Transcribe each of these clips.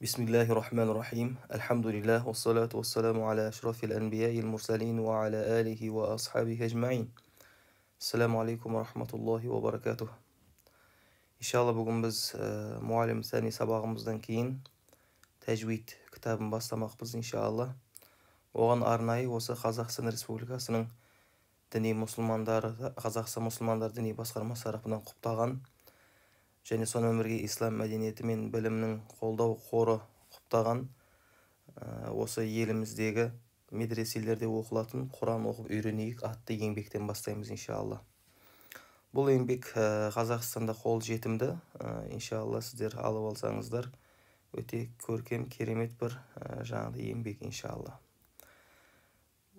бисмиллахи rahmanir rahim. Elhamdülillah ve salatu ve selamu ala eşrafil enbiyayil mursalin ve ala alihi ve ashabihi ecmain. Selamu aleyküm ve rahmetullahi ve berekatuh. İnşallah bugün biz e, Muallim Sani sabahımızdan keyin Tecvid kitabын бастамақпыз иншалла. Оған арнайы осы Қазақстан Республикасының діни мұсылмандары, Қазақстан мұсылмандар діни басқармасы тарапынан құптаған және сонымен бірге ислам мәдениеті мен білімнің қолдау қоры құптаған осы еліміздегі медреселерде оқылатын құран оқып үйренейік атты еңбектен бастаймыз иншалла бұл еңбек қазақстанда қол жетімді иншалла сіздер алып алсаңыздар өте көркем керемет бір жаңағыдай еңбек иншалла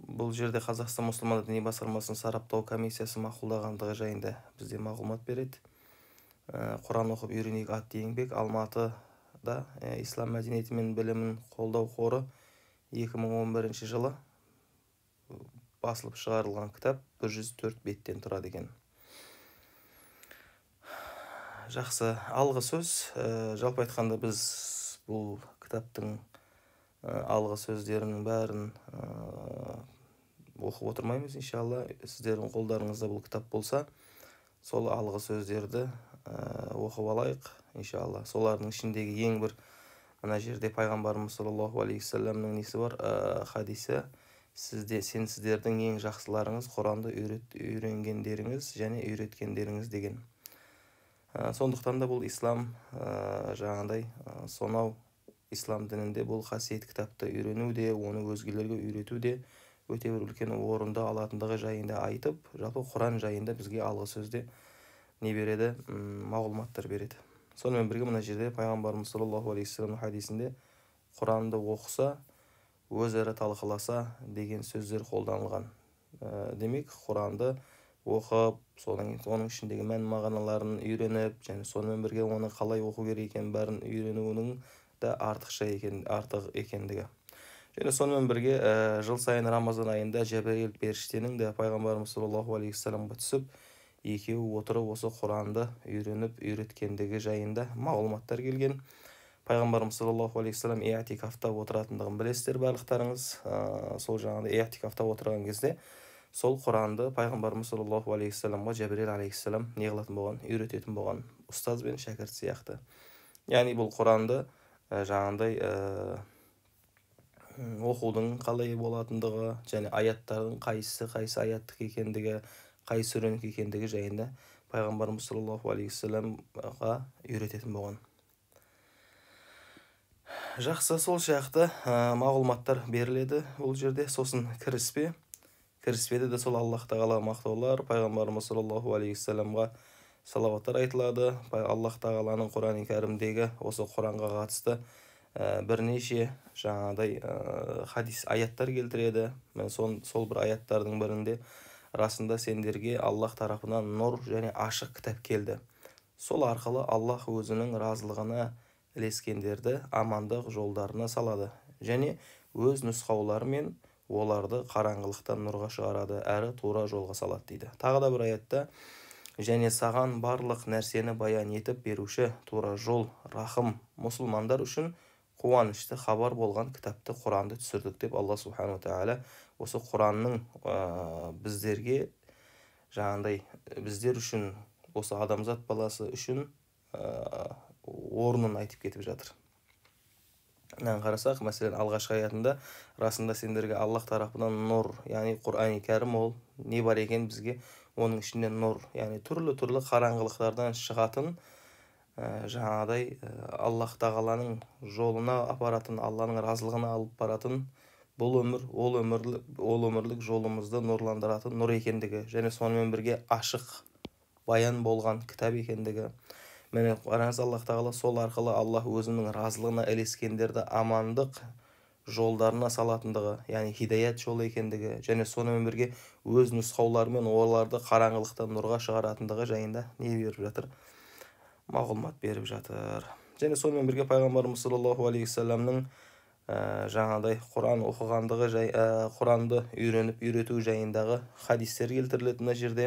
бұл жерде қазақстан мұсылмандар діни басқармасының сараптау комиссиясы мақұлдағандығы жайында бізде мағлұмат береді Э, құран оқып үйренейік атты еңбек алматыда э, ислам мәдениеті мен білімін қолдау қоры 2011 жылы басылып шығарылған кітап 104 беттен тұрады екен жақсы алғы сөз ә, жалпы айтқанда біз бұл кітаптың ә, алғы сөздерінің бәрін оқып отырмаймыз иншалла сіздердің қолдарыңызда бұл кітап болса сол алғы сөздерді Э, оқып алайық иншалла солардың ішіндегі ең бір мына жерде пайғамбарымыз саллаллаху алейхи уассаламның несі бар ә, хадисі сізде сен сіздердің ең жақсыларыңыз құранды үйрет, үйренгендеріңіз және үйреткендеріңіз деген ә, сондықтан да бұл ислам ә, жаңағыдай сонау ислам дінінде бұл қасиет кітапты үйрену де оны өзгелерге үйрету де өте бір үлкен орынды алатындығы жайында айтып жалпы құран жайында бізге алғы сөзде не береді мағлұматтар береді сонымен бірге мына жерде пайғамбарымыз саллаллаху алейхи вассаламның хадисінде құранды оқыса өзара талқыласа деген сөздер қолданылған ә, демек құранды оқып соның оның ішіндегі мән мағыналарын үйреніп және сонымен бірге оны қалай оқу керек екенін бәрін үйренуінің да артықша екен артық екендігі және сонымен бірге ә, жыл сайын рамазан айында жәбірейіл періштенің де пайғамбарымыз саллаллаху алейхи түсіп екеуі отырып осы құранды үйреніп үйреткендігі жайында мағлұматтар келген пайғамбарымыз саллаллаху алейхи вассалам иатикафта отыратындығын білесіздер барлықтарыңыз ә, сол жаңағыдай иатикафта отырған кезде сол құранды пайғамбарымыз саллаллаху алейхи вассаламға жәбірел алейхисалам не қылатын болған үйрететін болған ұстаз бен шәкірт сияқты яғни бұл құранды ә, жаңағыдай ә, оқудың қалай болатындығы және аяттардың қайсысы қайсы аяттық екендігі қай сүренікі екендігі жайында пайғамбарымыз саллаллаху алейхи уассаламға үйрететін болған жақсы сол сияқты ә, мағлұматтар беріледі бұл жерде сосын кіріспе кіріспеде де сол аллах тағала мақтаулар пайғамбарымыз саллаллаху алейхи уассаламға салауаттар айтылады аллах тағаланың құран кәрімдегі осы құранға қатысты ә, бірнеше жаңағыдай ә, хадис аяттар келтіреді мен сол бір аяттардың бірінде расында сендерге аллах тарапынан нұр және ашық кітап келді сол арқылы аллах өзінің разылығына ілескендерді амандық жолдарына салады және өз нұсқауларымен оларды қараңғылықтан нұрға шығарады әрі тура жолға салады дейді тағы да бір аятта және саған барлық нәрсені баян етіп беруші тура жол рахым мұсылмандар үшін қуанышты хабар болған кітапты құранды түсірдік деп алла субханала тағала осы құранның біздерге жаңағыдай біздер үшін осы адамзат баласы үшін ә, орнын айтып кетіп жатыр мынаны қарасақ мәселен алғашқы аятында расында сендерге аллах тарапынан нұр яғни құрани кәрім ол не бар екен бізге оның ішінде нұр яғни түрлі түрлі қараңғылықтардан шығатын Э, жаңағыдай э, аллах тағаланың жолына апаратын алланың разылығына алып баратын бұл өмір ол өмірлік ол өмірлік жолымызды нұрландыратын нұр екендігі және сонымен бірге ашық баян болған кітап екендігі міне қараңыз аллах тағала сол арқылы аллах өзінің разылығына ілескендерді амандық жолдарына салатындығы яғни хидаят жолы екендігі және сонымен бірге өз нұсқауларымен оларды қараңғылықтан нұрға шығаратындығы жайында не беріп жатыр мағлұмат беріп жатыр және сонымен бірге пайғамбарымыз саллаллаху алейхи ә, жаңағыдай құран оқығандығы жай ә, құранды үйреніп үйрету жайындағы хадистер келтіріледі мына жерде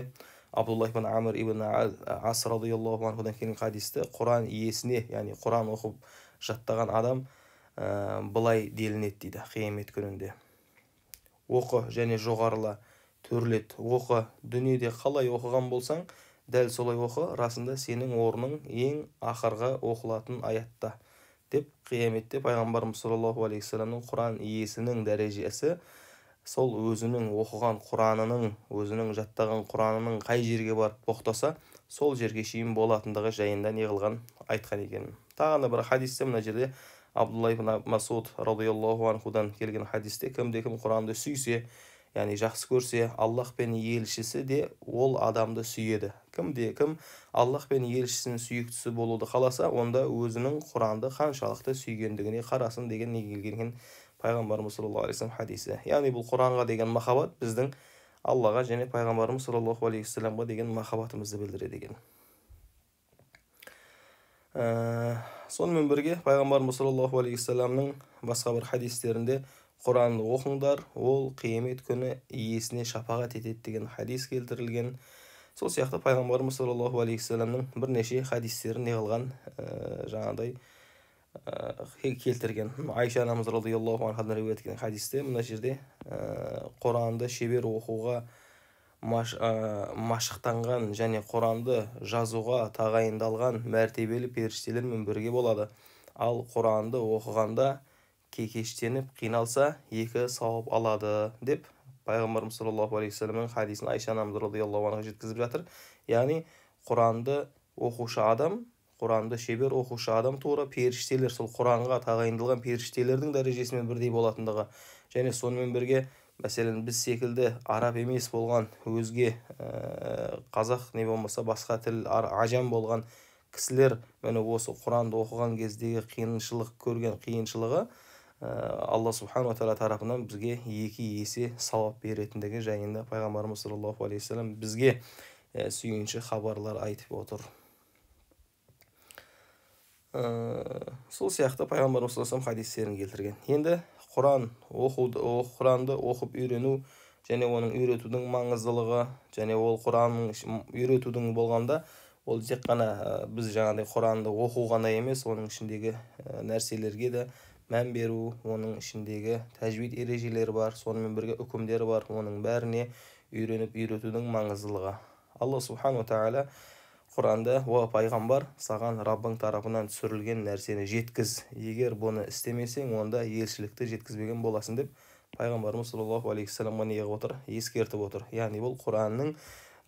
абдуллах ибн амр ибн ас радиаллаху анхудан келген құран иесіне яғни құран оқып жаттаған адам ә, былай делінеді дейді қиямет күнінде оқы және жоғарыла төрлет оқы дүниеде қалай оқыған болсаң дәл солай оқы расында сенің орның ең ақырғы оқылатын аятта деп қияметте пайғамбарымыз саллаллаху алейхи вассаламның құран иесінің дәрежесі сол өзінің оқыған құранының өзінің жаттаған құранының қай жерге барып тоқтаса сол жерге шейін болатындығы жайында не айтқан екен тағы да бір хадисте мына жерде абдулла ибн масуд радиаллаху анхудан келген хадисте кімде кім құранды сүйсе яғни жақсы көрсе аллах пен елшісі де ол адамды сүйеді кімде кім аллах пен елшісінің сүйіктісі болуды қаласа онда өзінің құранды қаншалықты сүйгендігіне қарасын деген келген пайғамбарымыз саллаллаху алейхи вассалам хадисі яғни бұл құранға деген махаббат біздің аллаға және пайғамбарымыз саллаллаху алейхи вассаламға деген махаббатымызды білдіреді екен ә, сонымен бірге пайғамбарымыз саллаллаху алейхи вассаламның басқа бір хадистерінде құранды оқыңдар ол қиямет күні иесіне шапағат етеді деген хадис келтірілген сол сияқты пайғамбарымыз саллаллаху алейхи уассаламның бірнеше хадистерін не қылған ә, э, жаңағыдай ә, келтірген айша анамыз радиаллаху анхадан риуаят еткен хадисте мына жерде ә, құранды шебер оқуға маш, ә, машықтанған және құранды жазуға тағайындалған мәртебелі періштелермен бірге болады ал құранды оқығанда кекештеніп қиналса екі сауап алады деп пайғамбарымыз саллаллаху алейхи вассаламның хадисін айша анамыз радиаллаху анха жеткізіп жатыр яғни құранды оқушы адам құранды шебер оқушы адам тура періштелер сол құранға тағайындалған періштелердің дәрежесімен бірдей болатындығы және сонымен бірге мәселен біз секілді араб емес болған өзге ә, қазақ не болмаса басқа тіл ажам болған кісілер міне осы құранды оқыған кездегі қиыншылық көрген қиыншылығы Э, алла субханала тағала тарапынан бізге екі есе сауап беретіндігі жайында пайғамбарымыз саллаллаху алейхи вассалам бізге э, сүйінші хабарлар айтып отыр ә, сол сияқты пайғамбарымыз саллаллаху хадистерін келтірген енді құран оқуды құранды оқып үйрену және оның үйретудің маңыздылығы және ол құранның үйретудің болғанда ол тек қана біз жаңағыдай құранды оқу ғана емес оның ішіндегі нәрселерге де мән беру оның ішіндегі тәжбит ережелері бар сонымен бірге үкімдері бар оның бәріне үйреніп үйретудің маңыздылығы алла субханала тағала құранда уа пайғамбар саған раббың тарапынан түсірілген нәрсені жеткіз егер бұны істемесең онда елшілікті жеткізбеген боласың деп пайғамбарымыз саллаллаху алейхи вассаламға не отыр ескертіп отыр яғни бұл құранның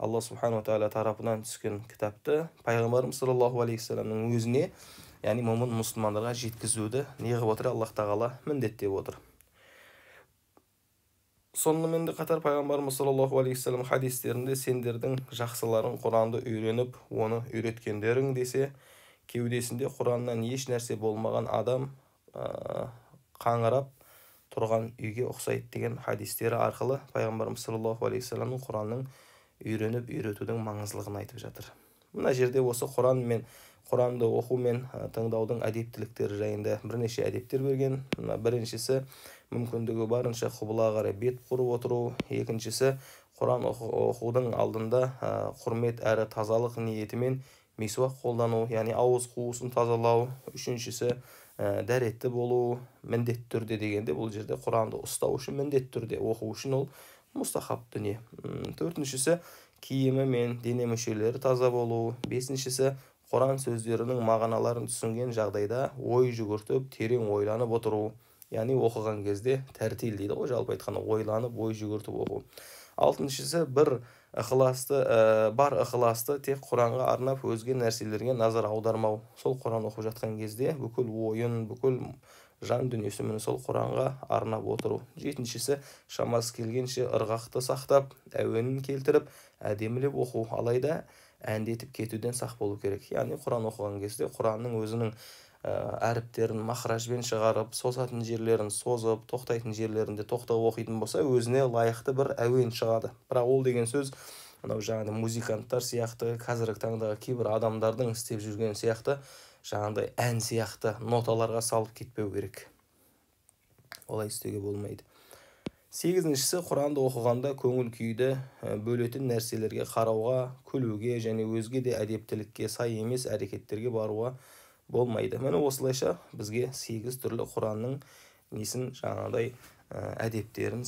алла субханала тағала тарапынан түскен кітапты пайғамбарымыз саллаллаху алейхи өзіне яғни момын мұсылмандарға жеткізуді не қылып отыр аллах тағала міндеттеп отыр сонымен де қатар пайғамбарымыз саллаллаху алейхи вассалам хадистерінде сендердің жақсыларың құранды үйреніп оны үйреткендерің десе кеудесінде құраннан еш нәрсе болмаған адам ә, қаңырап тұрған үйге ұқсайды деген хадистері арқылы пайғамбарымыз саллаллаху алейхи вассаламның құранның үйреніп үйретудің маңыздылығын айтып жатыр мына жерде осы құран мен құранды оқу мен тыңдаудың әдептіліктері жайында бірнеше әдептер берген мына біріншісі мүмкіндігі барынша құбыла қарай бет құрып отыру екіншісі құран оқудың алдында құрмет әрі тазалық ниетімен мисуақ қолдану яғни ауыз қуысын тазалау үшіншісі ә, дәретті болу міндетті түрде дегенде бұл жерде құранды ұстау үшін міндетті түрде оқу үшін ол мұстахаб дүние төртіншісі киімі мен дене мүшелері таза болуы бесіншісі құран сөздерінің мағыналарын түсінген жағдайда ой жүгіртіп терең ойланып отыру яғни оқыған кезде тәртел дейді ғой жалпы айтқанда ойланып ой жүгіртіп оқу алтыншысы бір ықыласты ә, бар ықыласты тек құранға арнап өзге нәрселерге назар аудармау сол құран оқып жатқан кезде бүкіл ойын бүкіл жан дүниесі сол құранға арнап отыру жетіншісі шамасы келгенше ырғақты сақтап әуенін келтіріп әдемілеп оқу алайда әндетіп кетуден сақ болу керек яғни құран оқыған кезде құранның өзінің ә, әріптерін махражбен шығарып созатын жерлерін созып тоқтайтын жерлерінде тоқтау оқитын болса өзіне лайықты бір әуен шығады бірақ ол деген сөз мынау жаңағыдай музыканттар сияқты қазіргі таңдағы кейбір адамдардың істеп жүрген сияқты жаңағыдай ән сияқты ноталарға салып кетпеу керек олай істеуге болмайды сегізіншісі құранды оқығанда көңіл күйді бөлетін нәрселерге қарауға күлуге және өзге де әдептілікке сай емес әрекеттерге баруға болмайды міне осылайша бізге сегіз түрлі құранның несін жаңағыдай әдептерін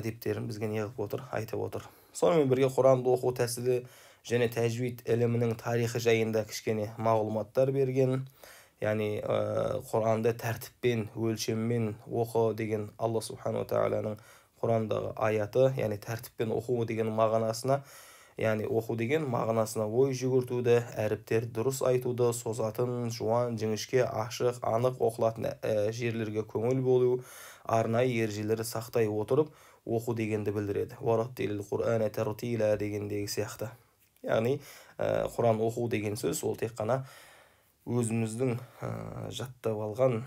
әдептерін бізге не отыр айтып отыр сонымен бірге құранды оқу тәсілі және тәжвид ілімінің тарихы жайында кішкене мағлұматтар берген яғни ә, құранды тәртіппен өлшеммен оқы деген алла субханала тағаланың құрандағы аяты яғни тәртіппен оқу деген мағынасына яғни оқу деген мағынасына ой жүгіртуді әріптер дұрыс айтуды созатын жуан жіңішке ашық анық оқылатын ә, жерлерге көңіл болу арнайы ережелерді сақтай отырып оқу дегенді білдіреді құрана тартила дегендегі сияқты яғни құран оқу деген сөз ол тек қана өзіміздің ә, жаттап алған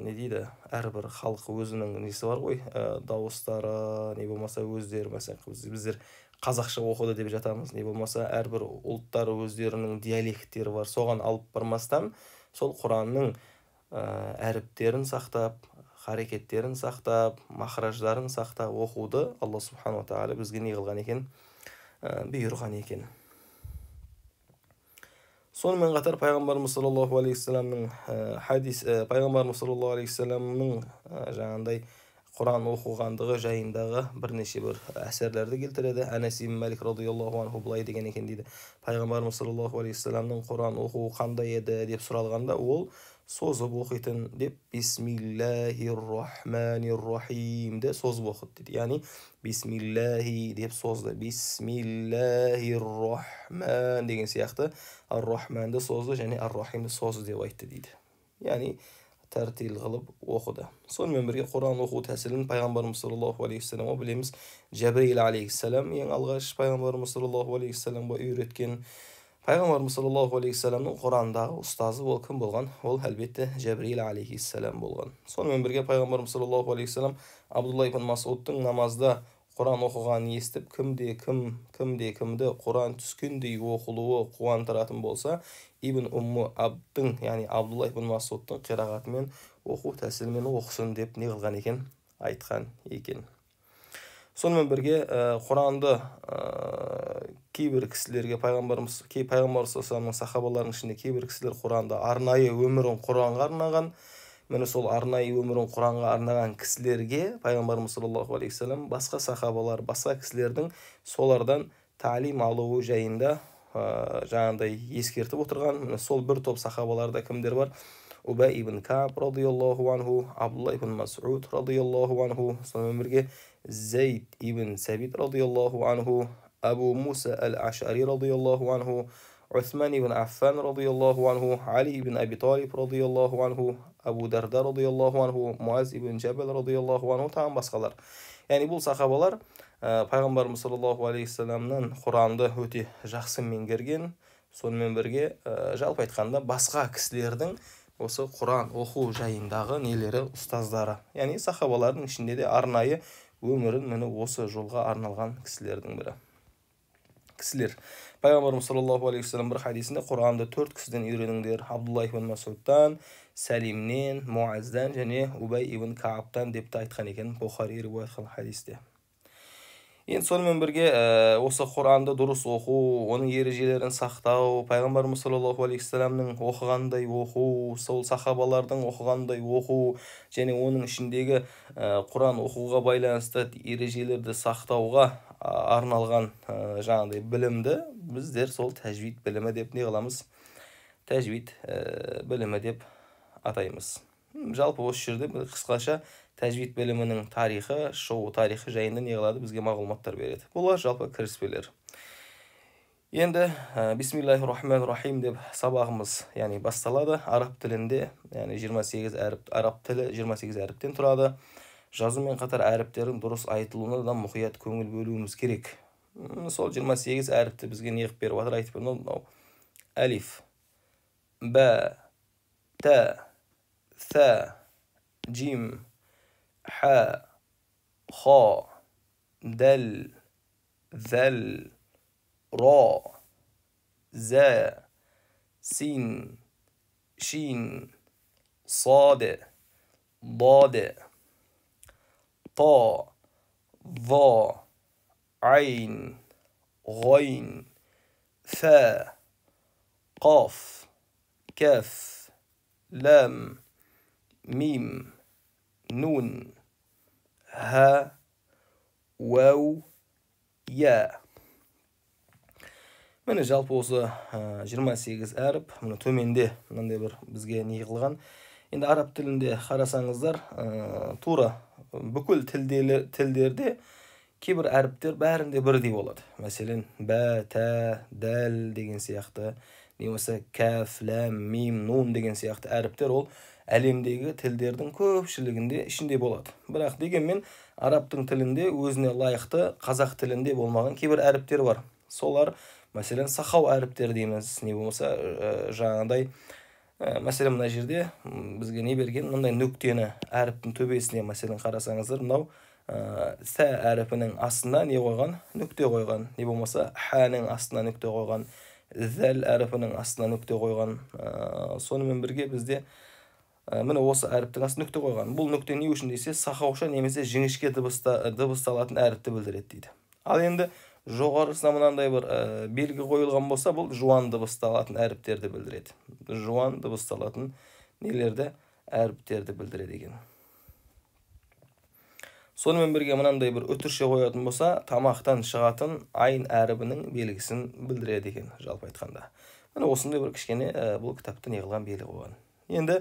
не дейді әрбір халық өзінің несі бар ғой дауыстары не болмаса өздері мәселен біздер қазақша оқыды деп жатамыз не болмаса әрбір ұлттар өздерінің диалекттері бар соған алып бармастан сол құранның ә, әріптерін сақтап қарекеттерін сақтап махраждарын сақтап оқуды алла субханала тағала бізге не қылған екен ә, бұйырған екен сонымен қатар пайғамбарымыз саллаллаху алейхи вассаламның ә, хадис ә, пайғамбарымыз саллаллаху алейхи вассаламның ә, жаңағындай құран оқығандығы жайындағы бірнеше бір әсерлерді келтіреді әнәси ибн мәлик радиаллаху анху былай деген екен дейді пайғамбарымыз саллаллаху алейхи вассаламның құран оқуы қандай еді деп сұралғанда ол созып оқитын деп бисмиллахи рахмани рахимді созып оқыды дейді яғни бисмиллахи деп созды бисмиллахи рахман деген сияқты ар рахманды созды және ар рахимді созды деп айтты дейді яғни тәртіл қылып оқыды сонымен бірге құран оқу тәсілін пайғамбарымыз саллаллаху алейхи вассаламға білеміз жәбірейіл алейхисалам ең алғаш пайғамбарымыз саллаллаху алейхи вассаламға үйреткен пайғамбарымыз саллаллаху алейхисаламның құрандағы ұстазы ол кім болған ол әлбетте Алейхи алейхисалам болған сонымен бірге пайғамбарымыз саллаллаху Салам абдулла ибн масудтың намазда құран оқығанын естіп кімде кім кімде кімді құран түскендей оқылуы қуантыратын болса ибн умму абдтың яғни абдулла ибн масудтың қирағатымен оқу тәсілімен оқысын деп не қылған екен айтқан екен сонымен бірге э, құранды э, кейбір кісілерге пайғамбарымыз кей пайғамбарымыз саламның сахабаларының ішінде кейбір кісілер құранды арнайы өмірін құранға арнаған міне сол арнайы өмірін құранға арнаған кісілерге пайғамбарымыз саллаллаху алейхи вассалам басқа сахабалар басқа кісілердің солардан тәлім алуы жайында ә, э, жаңағыдай ескертіп отырған міне сол бір топ сахабаларда кімдер бар убай ибн каб радиаллаху анху абдулла ибн масуд радиаллаху анху сонымен бірге зейд ибн Сабит разияаллаху анху абу муса аль ашари разияллаху анху Усман ибн аффан разлау анху Али ибн Аби талиб разияллаху анху абу дарда разиаллаху анху муаз ибн джабал радияллаху анху тағы басқалар яғни бұл сахабалар пайғамбар саллаллаху алейхи уасаламнаң құранды өте жақсы меңгерген сонымен бірге жалпы айтқанда басқа кісілердің осы құран оқу жайындағы нелері ұстаздары яғни сахабалардың ішінде де арнайы өмірін міне осы жолға арналған кісілердің бірі кісілер пайғамбарымыз саллаллаху алейхи вассалам бір хадисінде құранды төрт кісіден үйреніңдер абдулла ибн масудтан сәлимнен муаздан және убай ибн каабтан деп те айтқан екен бұхари риуаят хадисте енді сонымен бірге осы құранды дұрыс оқу оның ережелерін сақтау пайғамбарымыз саллаллаху алейхи оқығандай оқу сол сахабалардың оқығандай оқу және оның ішіндегі құран оқуға байланысты ережелерді сақтауға арналған ә, жаңағыдай білімді біздер сол тәжвид білімі деп не қыламыз тәжвид ә, білімі деп атаймыз жалпы осы жерде қысқаша тәжвид білімінің тарихы шоу тарихы жайында не қылады бізге мағлұматтар береді бұлар жалпы кіріспелер енді ә, бисмиллахи рахмани рахим деп сабағымыз яғни басталады араб тілінде яғни 28 әріп араб тілі 28 әріптен тұрады жазумен қатар әріптердің дұрыс айтылуына да мұқият көңіл бөлуіміз керек сол 28 әріпті бізге не қылып беріп жатыр айтып берді мынау әлиф бә тә сә джим ح خ دل ذل را ز سين شين صاد ضاد طا ظا عين غين ثا قاف كاف لام ميم نون ه уәу я міне жалпы осы жиырма 28 әріп міне төменде мынандай бір бізге не қылған енді араб тілінде қарасаңыздар тура бүкіл тілделі, тілдерде кейбір әріптер бәрінде бірдей болады мәселен бә тә дәл деген сияқты не болмаса кәф ләм мим нун деген сияқты әріптер ол әлемдегі тілдердің көпшілігінде ішінде болады бірақ дегенмен арабтың тілінде өзіне лайықты қазақ тілінде болмаған кейбір әріптер бар солар мәселен сахау әріптері дейміз не болмаса ә, э, жаңағыдай ә, э, мәселен мына жерде бізге не берген мындай нүктені әріптің төбесіне мәселен қарасаңыздар мынау ә, сә әріпінің астына не қойған нүкте қойған не болмаса хәнің астына нүкте қойған зәл әріпінің астына нүкте қойған ә, сонымен бірге бізде ә, міне осы әріптің астына нүкте қойған бұл нүкте не үшін десе сақауша немесе жіңішке дыбыста э, дыбысталатын әріпті білдіреді дейді ал енді жоғарысына мынандай бір ә, белгі қойылған болса бұл жуан дыбысталатын әріптерді білдіреді жуан дыбысталатын нелерді әріптерді білдіреді екен сонымен бірге мынандай бір үтірше қоятын болса тамақтан шығатын айн әрібінің белгісін білдіреді екен жалпы айтқанда міне осындай бір кішкене ә, бұл кітапты не қылған белгі қойған енді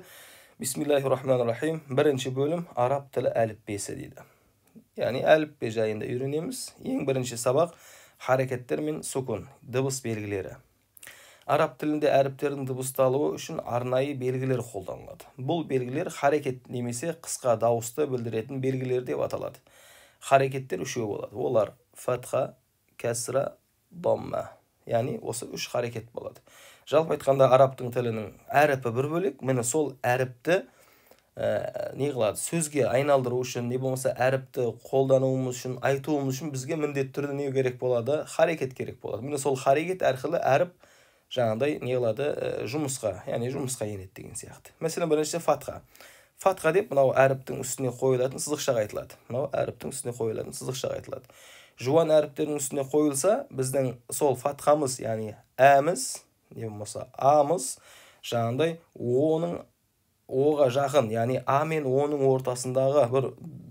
бисмиллахи рахмани рахим бірінші бөлім араб тілі әліппесі дейді яғни әліппе жайында үйренеміз ең бірінші сабақ харекеттер мен сукун дыбыс белгілері араб тілінде әріптердің дыбысталуы үшін арнайы белгілер қолданылады бұл белгілер харекет немесе қысқа дауысты білдіретін белгілер деп аталады харекеттер үшеу болады олар фатха кәсра домма яғни осы үш харекет болады жалпы айтқанда арабтың тілінің әріпі бір бөлек міне сол әріпті ә, не қылады сөзге айналдыру үшін не болмаса әріпті қолдануымыз үшін айтуымыз үшін бізге міндетті түрде не керек болады харекет керек болады міне сол харекет арқылы әріп жаңағыдай не қылады ә, жұмысқа яғни жұмысқа енеді деген сияқты мәселен бірінші фатха фатха деп мынау әріптің үстіне қойылатын сызықшаға айтылады мынау әріптің үстіне қойылатын сызықшаға айтылады жуан әріптердің үстіне қойылса біздің сол фатхамыз яғни әміз не болмаса амыз жаңағыдай оның оға жақын яғни а мен оның ортасындағы бір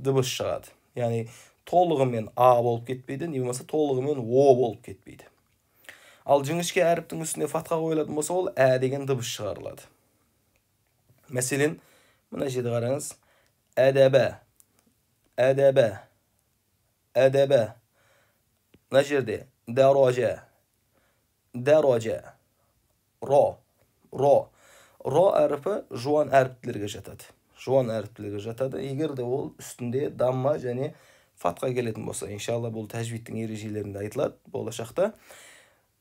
дыбыс шығады яғни толығымен а болып кетпейді не болмаса толығымен о болып кетпейді ал жіңішке әріптің үстіне фатха қойылатын болса ол ә деген дыбыс шығарылады мәселен мына жерде қараңыз әдәбә әдәбә әдәбә мына жерде дәрожа дәрожа ро ро ро әріпі жуан әріптілерге жатады жуан әріптілерге жатады егер де ол үстінде дамма және фатқа келетін болса иншалла бұл тәжвидтің ережелерінде айтылады болашақта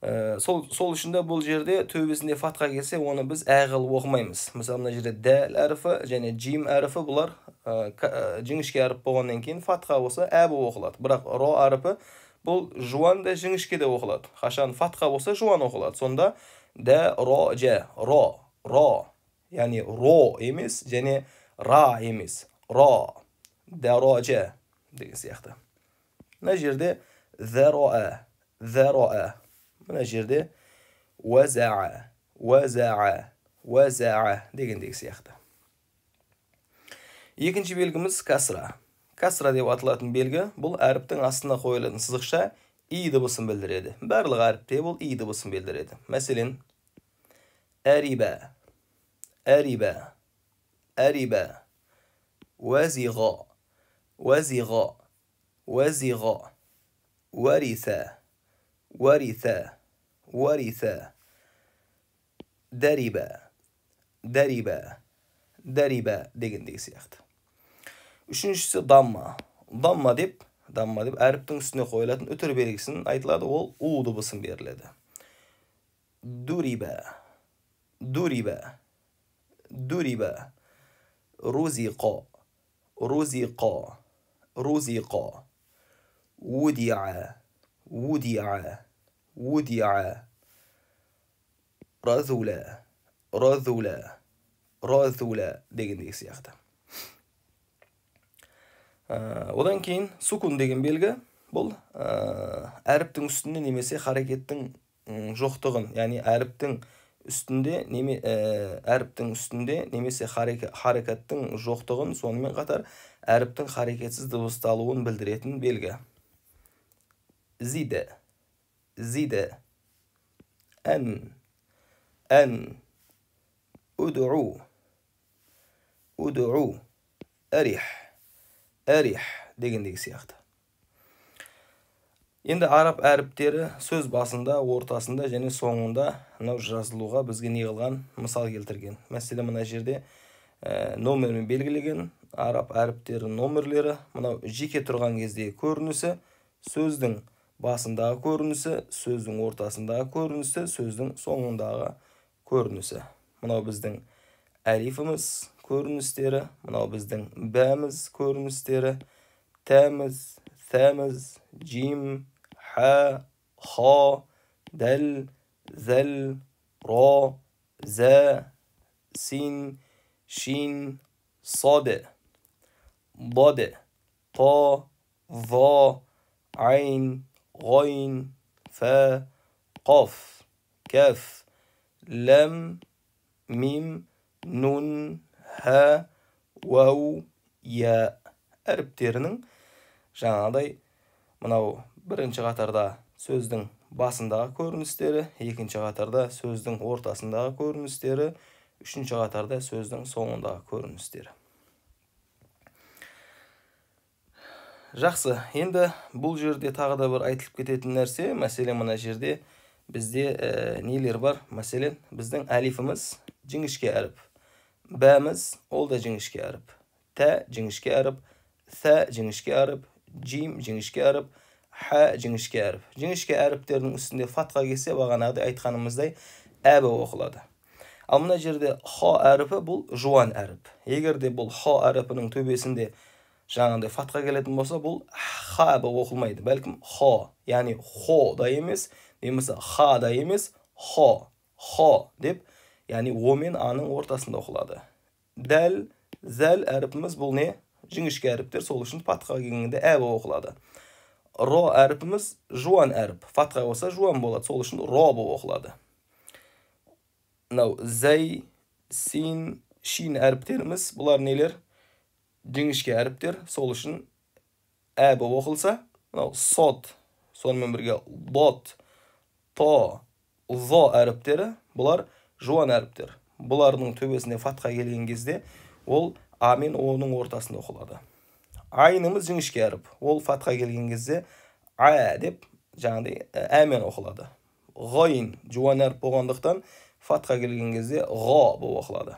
ә, сол сол үшін де бұл жерде төбесінде фатқа келсе оны біз ә қылып оқымаймыз мысалы мына жерде дәл әріпі және джим әріпі бұлар ә, жіңішке әріп болғаннан кейін фатха болса ә болып оқылады бірақ ро әріпі бұл жуан да жіңішке де оқылады қашан фатха болса жуан оқылады сонда дә ро ро яғни ро емес және ра емес ро дәроджа деген сияқты мына жерде зароа зароа мына жерде уәзә уәзә уәзә дегендегі сияқты екінші белгіміз касра касра деп аталатын белгі бұл әріптің астына қойылатын сызықша и дыбысын білдіреді барлық әріпте бұл и дыбысын білдіреді мәселен أربا أربا أربا وزغ وزغ وزغ ورث ورث ورث درب درب درب дегендегі сияқты үшіншісі дамма дамма деп дамма деп әріптің үстіне қойылатын үтір белгісін айтылады ол у дыбысын беріледі дуриба ضرب ضرب Рузиқа, Рузиқа, رزق ودع ودع ودع Разулә, رذل رذل дегендегі сияқты одан кейін сукун деген белгі бұл әріптің үстінде немесе харекеттің жоқтығын яғни әріптің үстінде неме ә, әріптің үстінде немесе харекаттың жоқтығын сонымен қатар әріптің харекетсіз дыбысталуын білдіретін белгі зиде зиде ән ән удуу удуу әрих әрих дегендегі сияқты енді араб әріптері сөз басында ортасында және соңында мынау жазылуға бізге не қылған мысал келтірген мәселен мына жерде ә, номермен белгілеген араб әріптері номерлері мынау жеке тұрған кездегі көрінісі сөздің басындағы көрінісі сөздің ортасындағы көрінісі сөздің соңындағы көрінісі мынау біздің әрифіміз көріністері мынау біздің бәміз көріністері тәміз сәміз жим حا خا دل ذل را زا سين شين صاد ضاد طا ظا عين غين فا قاف كاف لم ميم نون ها واو يا جانا داي مناو бірінші қатарда сөздің басындағы көріністері екінші қатарда сөздің ортасындағы көріністері үшінші қатарда сөздің соңындағы көріністері жақсы енді бұл жерде тағы да бір айтылып кететін нәрсе мәселен мына жерде бізде э, нелер бар мәселен біздің әлифіміз жіңішке әріп бәміз ол да жіңішке әріп тә жіңішке әріп сә жіңішке әріп джим жіңішке әріп ха жіңішке әріп жіңішке әріптердің үстінде фатха келсе бағанағыдай айтқанымыздай әбі оқылады ал мына жерде хо әріпі бұл жуан әріп егер де бұл хо әріпінің төбесінде жаңағыдай фатха келетін болса бұл ха болып оқылмайды бәлкім хо яғни хо да емес немесе ха да емес хо хо деп яғни о мен аның ортасында оқылады дәл зәл әріпіміз бұл не жіңішке әріптер сол үшін фатха келгенде ә оқылады ро әріпіміз жуан әріп фатха болса жуан болады сол үшін ро болып оқылады мынау зәй син шин әріптеріміз бұлар нелер жіңішке әріптер сол үшін ә болып оқылса мынау сот сонымен бірге Бот, то зо әріптері бұлар жуан әріптер бұлардың төбесіне фатха келген кезде ол а мен оның ортасында оқылады айнымыз жіңішке әріп ол фатха келген кезде а деп жаңағыдай әмен оқылады ғойн жуан әріп болғандықтан фатха келген кезде ғо болып оқылады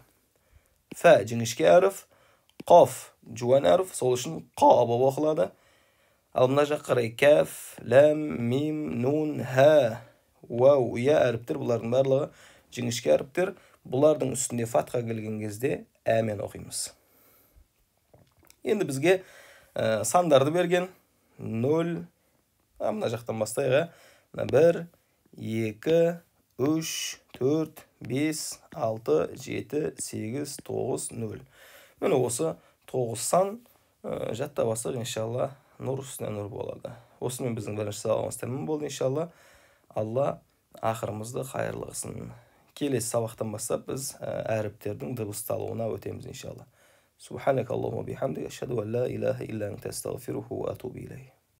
фә жіңішке әріп қоф жуан әріп сол үшін қа болып оқылады ал мына жаққа қарай кәф ләм мим нун һә уау я әріптер бұлардың барлығы жіңішке әріптер бұлардың үстінде фатха келген кезде әмен оқимыз енді бізге ә, э, сандарды берген нөл ә, мына жақтан бастайық иә э. мына бір екі үш төрт бес алты жеті сегіз тоғыз нөл міне осы тоғыз сан ә, э, жаттап алсақ иншалла нұр үстіне нұр болады осымен біздің бірінші сабағымыз тәмам болды иншалла алла ақырымызды қайырлы қылсын келесі сабақтан бастап біз әріптердің дыбысталуына өтеміз иншалла سبحانك اللهم وبحمدك أشهد أن لا إله إلا أنت أستغفره وأتوب إليه